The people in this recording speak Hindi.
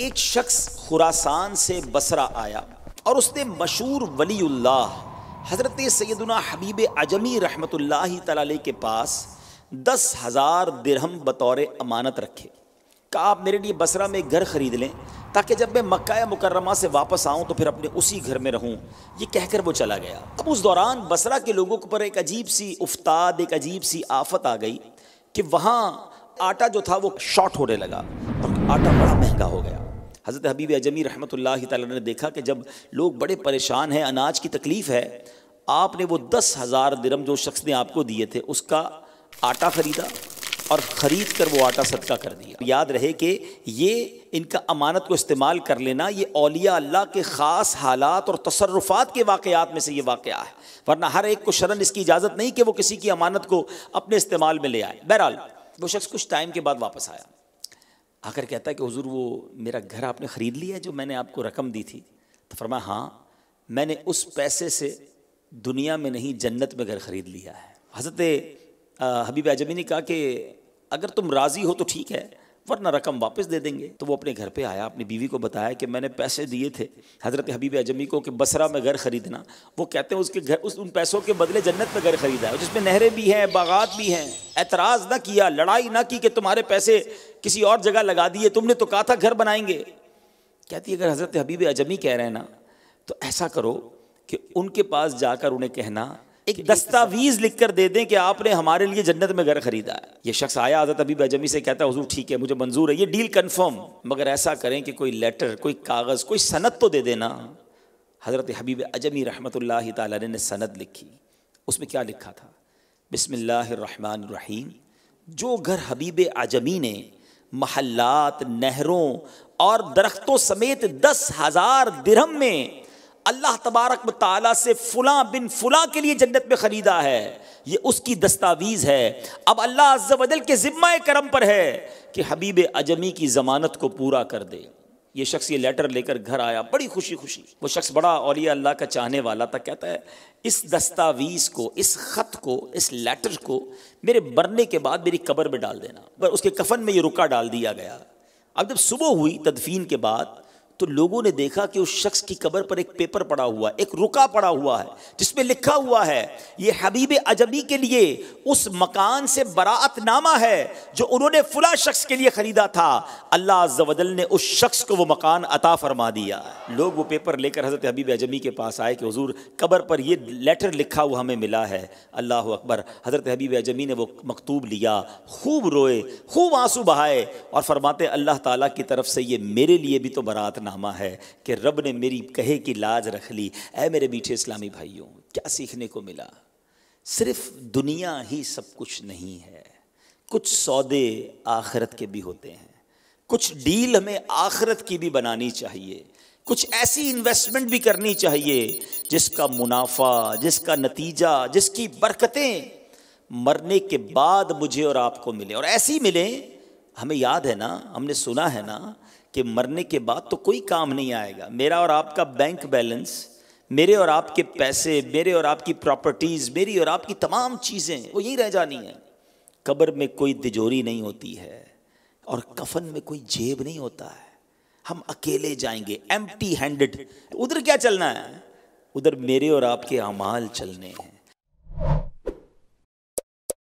एक शख्स खुरासान से बसरा आया और उसने मशहूर वलील्लाह हज़रत सैदना हबीब अजमी रहमत तला के पास दस हज़ार दिरहम बतौर अमानत रखे कहा आप मेरे लिए बसरा में घर ख़रीद लें ताकि जब मैं मक्का मुकरमा से वापस आऊँ तो फिर अपने उसी घर में रहूँ ये कहकर वो चला गया अब उस दौरान बसरा के लोगों के पर एक अजीब सी उफ्ताद एक अजीब सी आफत आ गई कि वहाँ आटा जो था वो शॉर्ट होने लगा और आटा बड़ा महंगा हो गया हज़रत हबीब अजमी रहमत ला ने देखा कि जब लोग बड़े परेशान हैं अनाज की तकलीफ़ है आपने वो दस हज़ार दरम जो शख्स ने आपको दिए थे उसका आटा ख़रीदा और ख़रीद कर वो आटा सदका कर दिया याद रहे कि ये इनका अमानत को इस्तेमाल कर लेना ये अलिया अल्लाह के ख़ास हालात और तसरफ़ात के वाक़ात में से ये वाक़ है वरना हर एक को शरण इसकी इजाज़त नहीं कि वो किसी की अमानत को अपने इस्तेमाल में ले आए बहरहाल वो शख्स कुछ टाइम के बाद वापस आया आकर कहता है कि हुजूर वो मेरा घर आपने ख़रीद लिया जो मैंने आपको रकम दी थी तो फरमा हाँ मैंने उस पैसे से दुनिया में नहीं जन्नत में घर ख़रीद लिया है हज़रत हबीब अजमी ने कहा कि अगर तुम राज़ी हो तो ठीक है वरना रकम वापस दे देंगे तो वो अपने घर पे आया अपनी बीवी को बताया कि मैंने पैसे दिए थे हज़रत हबीब अजमी को कि बसरा में घर ख़रीदना वो कहते हैं उसके घर उस उन पैसों के बदले जन्नत में घर ख़रीदा है जिसमें नहरें भी हैं बागात भी हैं एतराज़ ना किया लड़ाई ना की कि तुम्हारे पैसे किसी और जगह लगा दिए तुमने तो कहा था घर बनाएंगे कहती अगर हज़रत हबीब अजमी कह रहे हैं ना तो ऐसा करो कि उनके पास जाकर उन्हें कहना एक दस्तावेज लिख कर दे दें कि आपने हमारे लिए जन्नत में घर खरीदा है ये शख्स आया आदत अभी बेजमी से कहता है हजूर ठीक है मुझे मंजूर है ये डील कन्फर्म मगर ऐसा करें कि कोई लेटर कोई कागज़ कोई सनत तो दे देना हज़रत हबीब अजमी रहमत ताली ने सनत लिखी उसमें क्या लिखा था बिसमीम जो घर हबीब अजमी ने महल्लात नहरों और दरख्तों समेत दस हज़ार दिरहम में अल्लाह तबारक ताली से फुला बिन फुला के लिए जन्नत में ख़रीदा है ये उसकी दस्तावीज़ है अब अल्लाह अज्जल के ज़िम्मा करम पर है कि हबीब अजमी की ज़मानत को पूरा कर दे ये शख्स ये लेटर लेकर घर आया बड़ी खुशी खुशी वो शख्स बड़ा औलिया अल्लाह का चाहने वाला था कहता है इस दस्तावीज़ को इस ख़त को इस लेटर को मेरे मरने के बाद मेरी कबर में डाल देना पर उसके कफन में ये रुका डाल दिया गया अब जब सुबह हुई तदफीन के बाद तो लोगों ने देखा कि उस शख्स की कबर पर एक पेपर पड़ा हुआ एक रुका पड़ा हुआ है जिसमें लिखा हुआ है ये हबीब अजबी के लिए उस मकान से बरात नामा है जो उन्होंने फुला शख्स के लिए ख़रीदा था अल्लाह जवदल ने उस शख्स को वो मकान अता फरमा दिया लोग वो पेपर लेकर हज़रत हबीब अजमी के पास आए कि हजूर कबर पर यह लेटर लिखा हुआ हमें मिला है अल्लाह अकबर हज़रत हबीब अजमी ने वो मकतूब लिया खूब रोए खूब आंसू बहाए और फरमाते अल्लाह तला की तरफ से ये मेरे लिए भी तो बरात कारनामा है कि रब ने मेरी कहे की लाज रख ली ऐ मेरे मीठे इस्लामी भाइयों क्या सीखने को मिला सिर्फ दुनिया ही सब कुछ नहीं है कुछ सौदे आखरत के भी होते हैं कुछ डील हमें आखरत की भी बनानी चाहिए कुछ ऐसी इन्वेस्टमेंट भी करनी चाहिए जिसका मुनाफा जिसका नतीजा जिसकी बरकतें मरने के बाद मुझे और आपको मिले और ऐसी मिले हमें याद है ना हमने सुना है ना कि मरने के बाद तो कोई काम नहीं आएगा मेरा और आपका बैंक बैलेंस मेरे और आपके पैसे मेरे और आपकी प्रॉपर्टीज़ मेरी और आपकी तमाम चीज़ें वो यही रह जानी है कब्र में कोई तिजोरी नहीं होती है और कफन में कोई जेब नहीं होता है हम अकेले जाएंगे एम्प्टी हैंडेड उधर क्या चलना है उधर मेरे और आपके अमाल चलने हैं